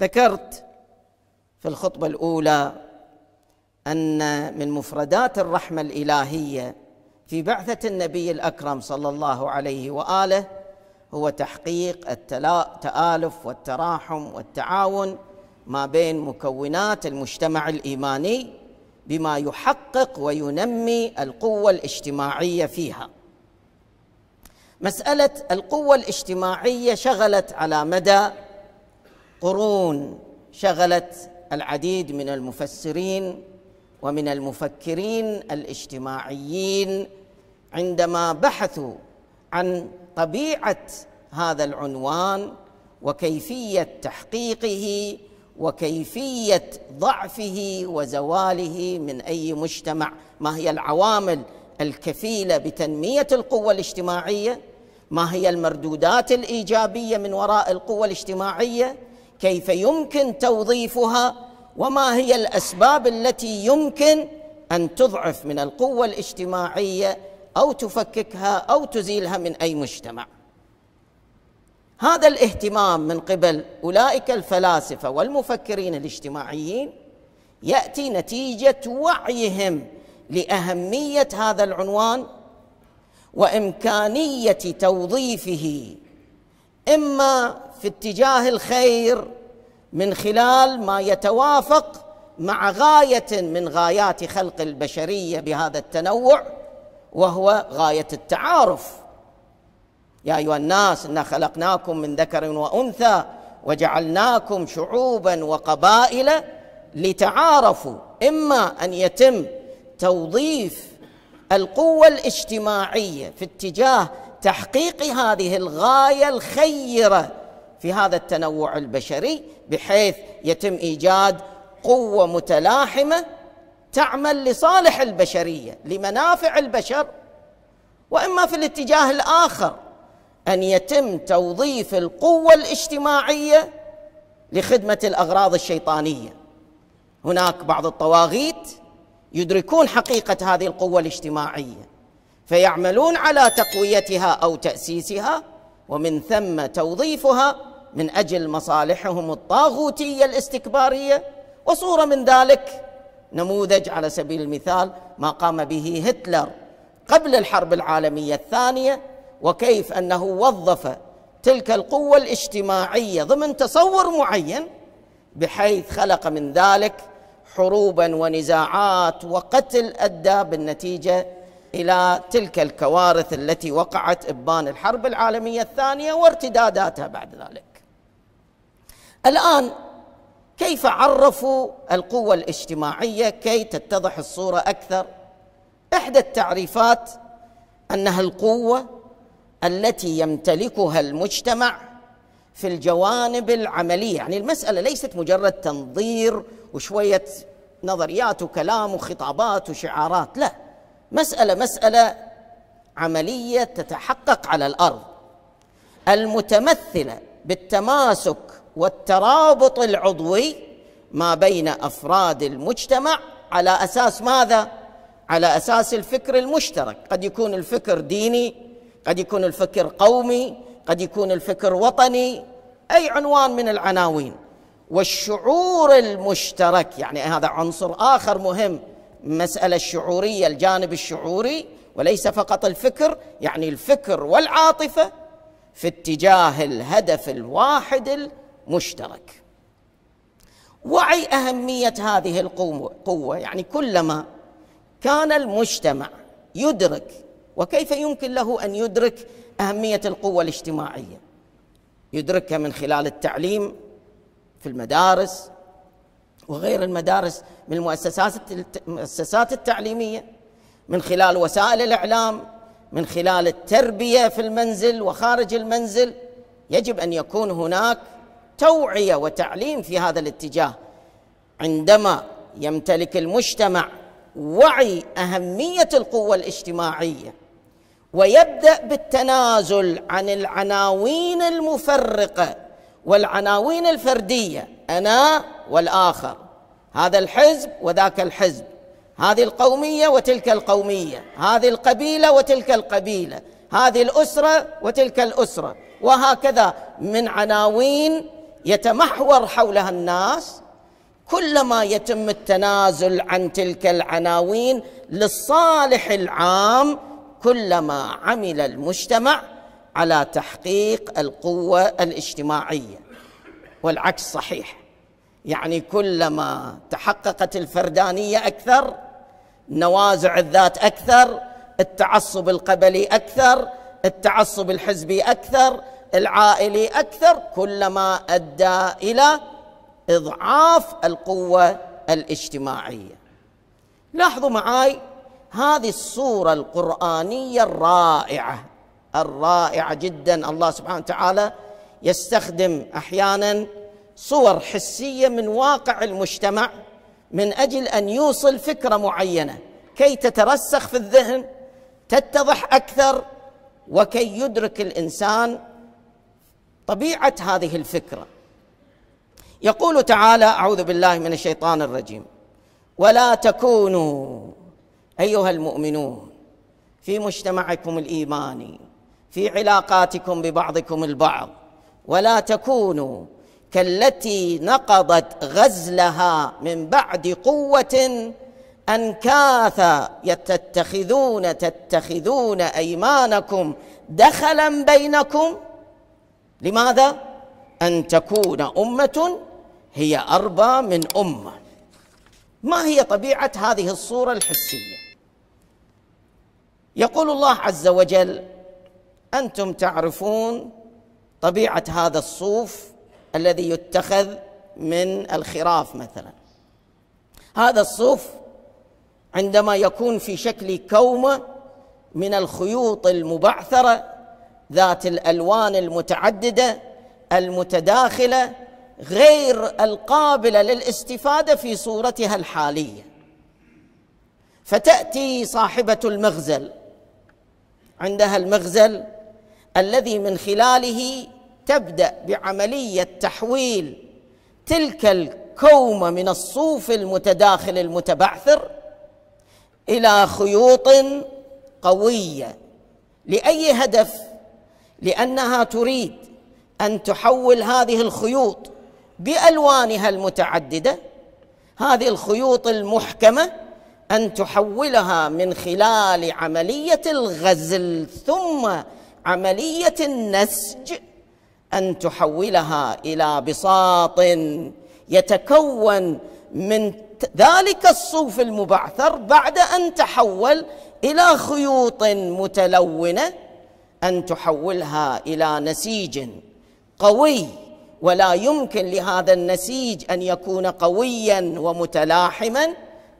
ذكرت في الخطبه الاولى ان من مفردات الرحمه الالهيه في بعثه النبي الاكرم صلى الله عليه واله هو تحقيق التالف والتراحم والتعاون ما بين مكونات المجتمع الايماني بما يحقق وينمي القوه الاجتماعيه فيها مساله القوه الاجتماعيه شغلت على مدى قرون شغلت العديد من المفسرين ومن المفكرين الاجتماعيين عندما بحثوا عن طبيعه هذا العنوان وكيفيه تحقيقه وكيفيه ضعفه وزواله من اي مجتمع ما هي العوامل الكفيله بتنميه القوه الاجتماعيه ما هي المردودات الايجابيه من وراء القوه الاجتماعيه كيف يمكن توظيفها وما هي الاسباب التي يمكن ان تضعف من القوه الاجتماعيه او تفككها او تزيلها من اي مجتمع هذا الاهتمام من قبل اولئك الفلاسفه والمفكرين الاجتماعيين ياتي نتيجه وعيهم لاهميه هذا العنوان وامكانيه توظيفه اما في اتجاه الخير من خلال ما يتوافق مع غايه من غايات خلق البشريه بهذا التنوع وهو غايه التعارف يا ايها الناس انا خلقناكم من ذكر وانثى وجعلناكم شعوبا وقبائل لتعارفوا اما ان يتم توظيف القوه الاجتماعيه في اتجاه تحقيق هذه الغايه الخيره في هذا التنوع البشري بحيث يتم ايجاد قوه متلاحمه تعمل لصالح البشريه لمنافع البشر واما في الاتجاه الاخر ان يتم توظيف القوه الاجتماعيه لخدمه الاغراض الشيطانيه هناك بعض الطواغيت يدركون حقيقه هذه القوه الاجتماعيه فيعملون على تقويتها او تاسيسها ومن ثم توظيفها من اجل مصالحهم الطاغوتيه الاستكباريه وصوره من ذلك نموذج على سبيل المثال ما قام به هتلر قبل الحرب العالميه الثانيه وكيف انه وظف تلك القوه الاجتماعيه ضمن تصور معين بحيث خلق من ذلك حروبا ونزاعات وقتل ادى بالنتيجه الى تلك الكوارث التي وقعت ابان الحرب العالميه الثانيه وارتداداتها بعد ذلك. الان كيف عرفوا القوه الاجتماعيه كي تتضح الصوره اكثر؟ احدى التعريفات انها القوه التي يمتلكها المجتمع في الجوانب العمليه، يعني المساله ليست مجرد تنظير وشويه نظريات وكلام وخطابات وشعارات، لا. مسألة مسألة عملية تتحقق على الأرض المتمثلة بالتماسك والترابط العضوي ما بين أفراد المجتمع على أساس ماذا؟ على أساس الفكر المشترك قد يكون الفكر ديني قد يكون الفكر قومي قد يكون الفكر وطني أي عنوان من العناوين والشعور المشترك يعني هذا عنصر آخر مهم المسألة الشعورية الجانب الشعوري وليس فقط الفكر يعني الفكر والعاطفة في اتجاه الهدف الواحد المشترك وعي أهمية هذه القوة يعني كلما كان المجتمع يدرك وكيف يمكن له أن يدرك أهمية القوة الاجتماعية يدركها من خلال التعليم في المدارس وغير المدارس من المؤسسات المؤسسات التعليميه من خلال وسائل الاعلام من خلال التربيه في المنزل وخارج المنزل يجب ان يكون هناك توعيه وتعليم في هذا الاتجاه عندما يمتلك المجتمع وعي اهميه القوه الاجتماعيه ويبدا بالتنازل عن العناوين المفرقه والعناوين الفرديه انا والاخر هذا الحزب وذاك الحزب هذه القوميه وتلك القوميه هذه القبيله وتلك القبيله هذه الاسره وتلك الاسره وهكذا من عناوين يتمحور حولها الناس كلما يتم التنازل عن تلك العناوين للصالح العام كلما عمل المجتمع على تحقيق القوه الاجتماعيه والعكس صحيح يعني كلما تحققت الفردانيه اكثر نوازع الذات اكثر التعصب القبلي اكثر التعصب الحزبي اكثر العائلي اكثر كلما ادى الى اضعاف القوه الاجتماعيه لاحظوا معاي هذه الصوره القرانيه الرائعه الرائعه جدا الله سبحانه وتعالى يستخدم احيانا صور حسيه من واقع المجتمع من اجل ان يوصل فكره معينه كي تترسخ في الذهن تتضح اكثر وكي يدرك الانسان طبيعه هذه الفكره يقول تعالى اعوذ بالله من الشيطان الرجيم ولا تكونوا ايها المؤمنون في مجتمعكم الايماني في علاقاتكم ببعضكم البعض ولا تكونوا كالتي نقضت غزلها من بعد قوه انكاثا تتخذون تتخذون ايمانكم دخلا بينكم لماذا ان تكون امه هي اربى من امه ما هي طبيعه هذه الصوره الحسيه يقول الله عز وجل انتم تعرفون طبيعه هذا الصوف الذي يتخذ من الخراف مثلا هذا الصوف عندما يكون في شكل كومه من الخيوط المبعثره ذات الالوان المتعدده المتداخله غير القابله للاستفاده في صورتها الحاليه فتاتي صاحبه المغزل عندها المغزل الذي من خلاله تبدا بعمليه تحويل تلك الكومه من الصوف المتداخل المتبعثر الى خيوط قويه لاي هدف لانها تريد ان تحول هذه الخيوط بالوانها المتعدده هذه الخيوط المحكمه ان تحولها من خلال عمليه الغزل ثم عملية النسج أن تحولها إلى بساط يتكون من ذلك الصوف المبعثر بعد أن تحول إلى خيوط متلونة أن تحولها إلى نسيج قوي ولا يمكن لهذا النسيج أن يكون قويا ومتلاحما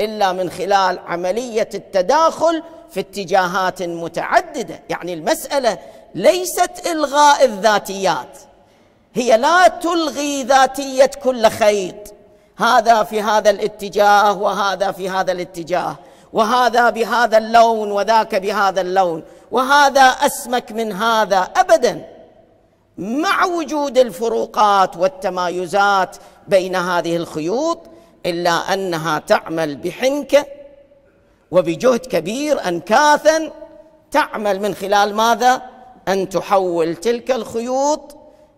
إلا من خلال عملية التداخل في اتجاهات متعدده يعني المساله ليست الغاء الذاتيات هي لا تلغي ذاتيه كل خيط هذا في هذا الاتجاه وهذا في هذا الاتجاه وهذا بهذا اللون وذاك بهذا اللون وهذا اسمك من هذا ابدا مع وجود الفروقات والتمايزات بين هذه الخيوط الا انها تعمل بحنكه وبجهد كبير انكاثا تعمل من خلال ماذا ان تحول تلك الخيوط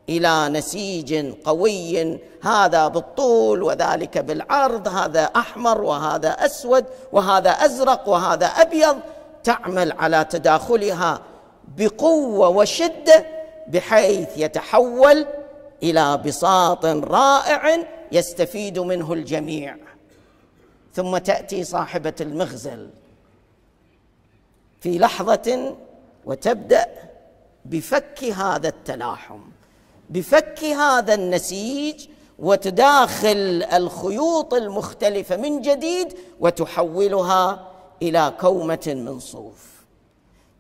الى نسيج قوي هذا بالطول وذلك بالعرض هذا احمر وهذا اسود وهذا ازرق وهذا ابيض تعمل على تداخلها بقوه وشده بحيث يتحول الى بساط رائع يستفيد منه الجميع ثم تاتي صاحبه المخزل في لحظه وتبدا بفك هذا التلاحم بفك هذا النسيج وتداخل الخيوط المختلفه من جديد وتحولها الى كومه من صوف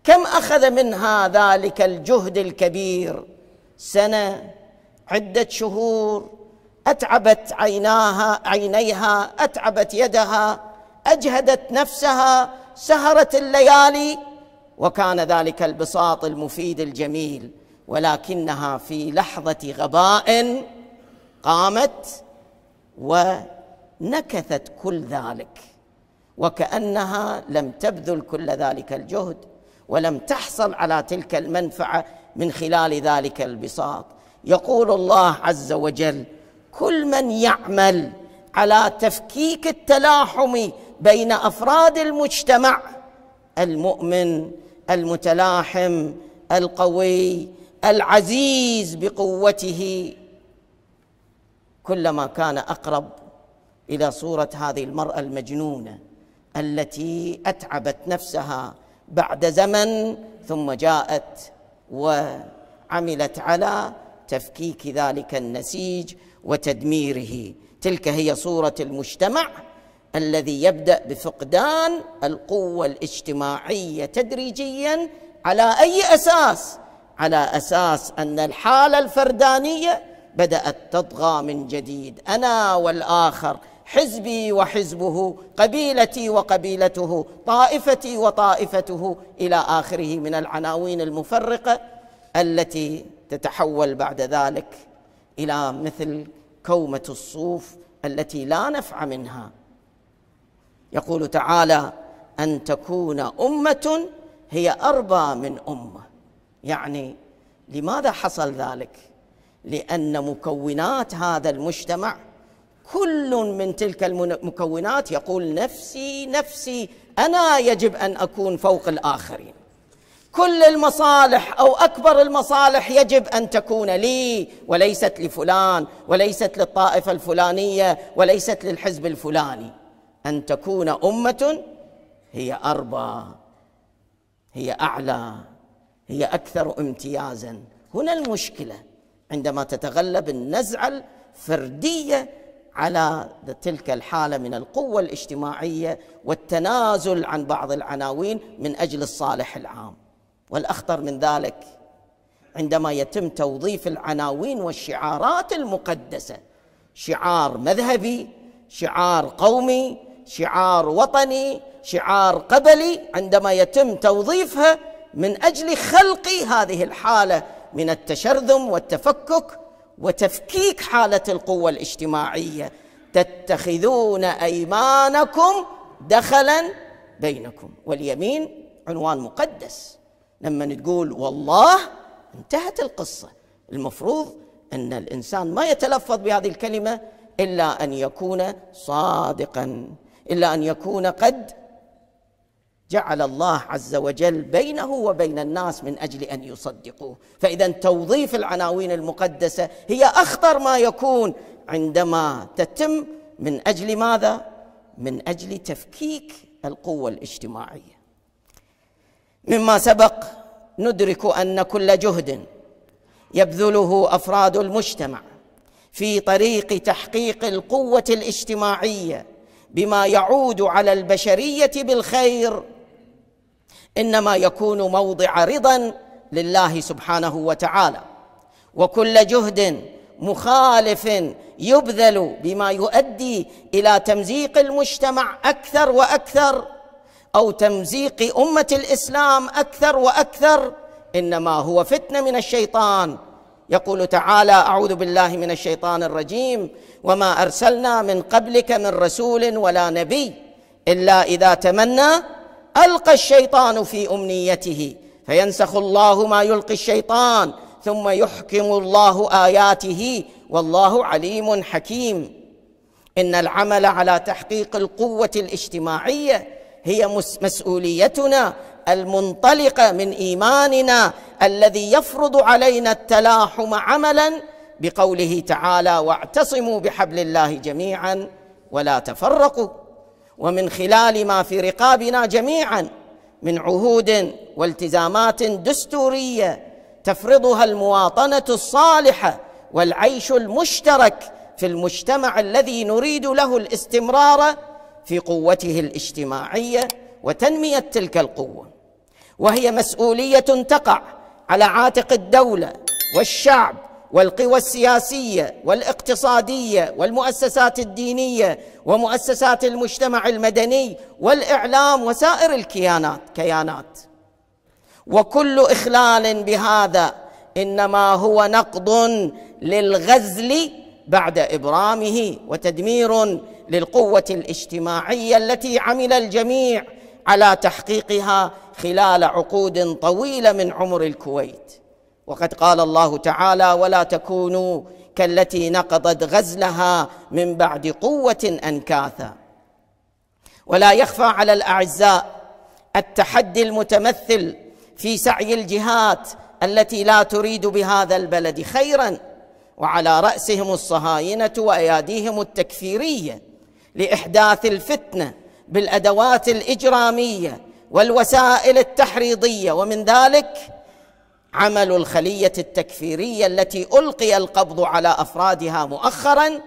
كم اخذ منها ذلك الجهد الكبير سنه عده شهور اتعبت عيناها عينيها اتعبت يدها اجهدت نفسها سهرت الليالي وكان ذلك البساط المفيد الجميل ولكنها في لحظه غباء قامت ونكثت كل ذلك وكانها لم تبذل كل ذلك الجهد ولم تحصل على تلك المنفعه من خلال ذلك البساط يقول الله عز وجل كل من يعمل على تفكيك التلاحم بين افراد المجتمع المؤمن المتلاحم القوي العزيز بقوته كلما كان اقرب الى صوره هذه المراه المجنونه التي اتعبت نفسها بعد زمن ثم جاءت وعملت على تفكيك ذلك النسيج وتدميره تلك هي صوره المجتمع الذي يبدا بفقدان القوه الاجتماعيه تدريجيا على اي اساس على اساس ان الحاله الفردانيه بدات تطغى من جديد انا والاخر حزبي وحزبه قبيلتي وقبيلته طائفتي وطائفته الى اخره من العناوين المفرقه التي تتحول بعد ذلك الى مثل كومه الصوف التي لا نفع منها يقول تعالى ان تكون امه هي اربى من امه يعني لماذا حصل ذلك لان مكونات هذا المجتمع كل من تلك المكونات يقول نفسي نفسي انا يجب ان اكون فوق الاخرين كل المصالح او اكبر المصالح يجب ان تكون لي وليست لفلان وليست للطائفه الفلانيه وليست للحزب الفلاني ان تكون امه هي اربى هي اعلى هي اكثر امتيازا هنا المشكله عندما تتغلب النزعه الفرديه على تلك الحاله من القوه الاجتماعيه والتنازل عن بعض العناوين من اجل الصالح العام والاخطر من ذلك عندما يتم توظيف العناوين والشعارات المقدسه شعار مذهبي شعار قومي شعار وطني شعار قبلي عندما يتم توظيفها من اجل خلق هذه الحاله من التشرذم والتفكك وتفكيك حاله القوه الاجتماعيه تتخذون ايمانكم دخلا بينكم واليمين عنوان مقدس لما تقول والله انتهت القصة المفروض أن الإنسان ما يتلفظ بهذه الكلمة إلا أن يكون صادقا إلا أن يكون قد جعل الله عز وجل بينه وبين الناس من اجل ان يصدقوه، فاذا توظيف العناوين المقدسه هي اخطر ما يكون عندما تتم من اجل ماذا؟ من اجل تفكيك القوه الاجتماعيه. مما سبق ندرك ان كل جهد يبذله افراد المجتمع في طريق تحقيق القوه الاجتماعيه بما يعود على البشريه بالخير انما يكون موضع رضا لله سبحانه وتعالى وكل جهد مخالف يبذل بما يؤدي الى تمزيق المجتمع اكثر واكثر او تمزيق امه الاسلام اكثر واكثر انما هو فتنه من الشيطان يقول تعالى اعوذ بالله من الشيطان الرجيم وما ارسلنا من قبلك من رسول ولا نبي الا اذا تمنى القى الشيطان في امنيته فينسخ الله ما يلقي الشيطان ثم يحكم الله اياته والله عليم حكيم ان العمل على تحقيق القوه الاجتماعيه هي مسؤوليتنا المنطلقه من ايماننا الذي يفرض علينا التلاحم عملا بقوله تعالى واعتصموا بحبل الله جميعا ولا تفرقوا ومن خلال ما في رقابنا جميعا من عهود والتزامات دستوريه تفرضها المواطنه الصالحه والعيش المشترك في المجتمع الذي نريد له الاستمرار في قوته الاجتماعيه وتنميه تلك القوه وهي مسؤوليه تقع على عاتق الدوله والشعب والقوى السياسيه والاقتصاديه والمؤسسات الدينيه ومؤسسات المجتمع المدني والاعلام وسائر الكيانات كيانات وكل اخلال بهذا انما هو نقض للغزل بعد ابرامه وتدمير للقوه الاجتماعيه التي عمل الجميع على تحقيقها خلال عقود طويله من عمر الكويت وقد قال الله تعالى ولا تكونوا كالتي نقضت غزلها من بعد قوه انكاثا ولا يخفى على الاعزاء التحدي المتمثل في سعي الجهات التي لا تريد بهذا البلد خيرا وعلى راسهم الصهاينه واياديهم التكفيريه لاحداث الفتنه بالادوات الاجراميه والوسائل التحريضيه ومن ذلك عمل الخليه التكفيريه التي القي القبض على افرادها مؤخرا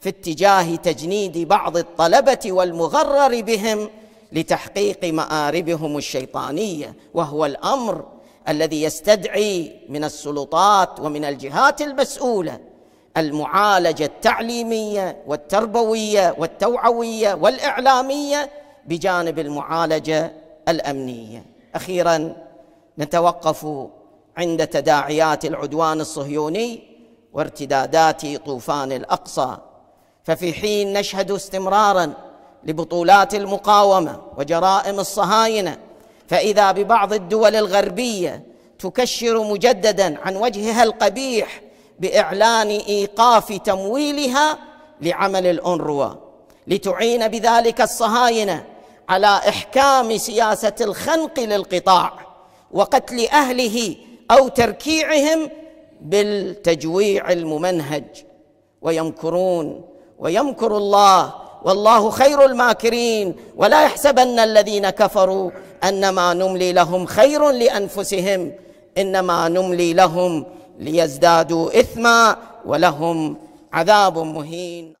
في اتجاه تجنيد بعض الطلبه والمغرر بهم لتحقيق ماربهم الشيطانيه وهو الامر الذي يستدعي من السلطات ومن الجهات المسؤوله المعالجه التعليميه والتربويه والتوعويه والاعلاميه بجانب المعالجه الامنيه. اخيرا نتوقف عند تداعيات العدوان الصهيوني وارتدادات طوفان الاقصى ففي حين نشهد استمرارا لبطولات المقاومه وجرائم الصهاينه فاذا ببعض الدول الغربيه تكشر مجددا عن وجهها القبيح باعلان ايقاف تمويلها لعمل الانروا لتعين بذلك الصهاينه على احكام سياسه الخنق للقطاع وقتل اهله او تركيعهم بالتجويع الممنهج ويمكرون ويمكر الله والله خير الماكرين ولا يحسبن الذين كفروا انما نملي لهم خير لانفسهم انما نملي لهم ليزدادوا إثما ولهم عذاب مهين